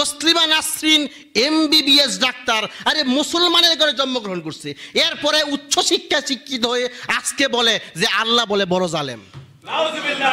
Taslima Nasrin MBBS doctor আরে মুসলমানের ঘরে জন্মগ্রহণ করছে এরপরে উচ্চশিক্ষা শিক্ষিত হয়ে আজকে বলে যে আল্লাহ বলে বড় জালেম